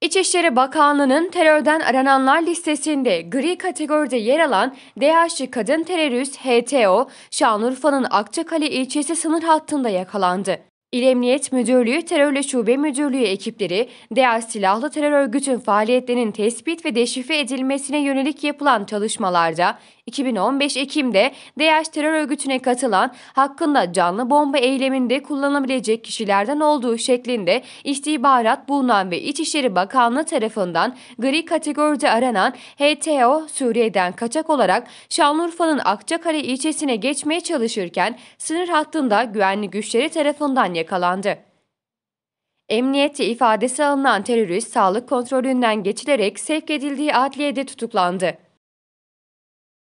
İçişleri Bakanlığı'nın terörden arananlar listesinde gri kategoride yer alan DHC kadın terörist HTO, Şanlıurfa'nın Akçakale ilçesi sınır hattında yakalandı. İl Emniyet Müdürlüğü Terörle Şube Müdürlüğü ekipleri, DEA silahlı terör örgütün faaliyetlerinin tespit ve deşifre edilmesine yönelik yapılan çalışmalarda 2015 Ekim'de DAEŞ terör örgütüne katılan hakkında canlı bomba eyleminde kullanılabilecek kişilerden olduğu şeklinde istihbarat bulunan ve İçişleri Bakanlığı tarafından gri kategoride aranan HTO Suriye'den kaçak olarak Şanlıurfa'nın Akçakale ilçesine geçmeye çalışırken sınır hattında güvenli güçleri tarafından yakalandı. Emniyette ifadesi alınan terörist sağlık kontrolünden geçilerek sevk edildiği adliyede tutuklandı.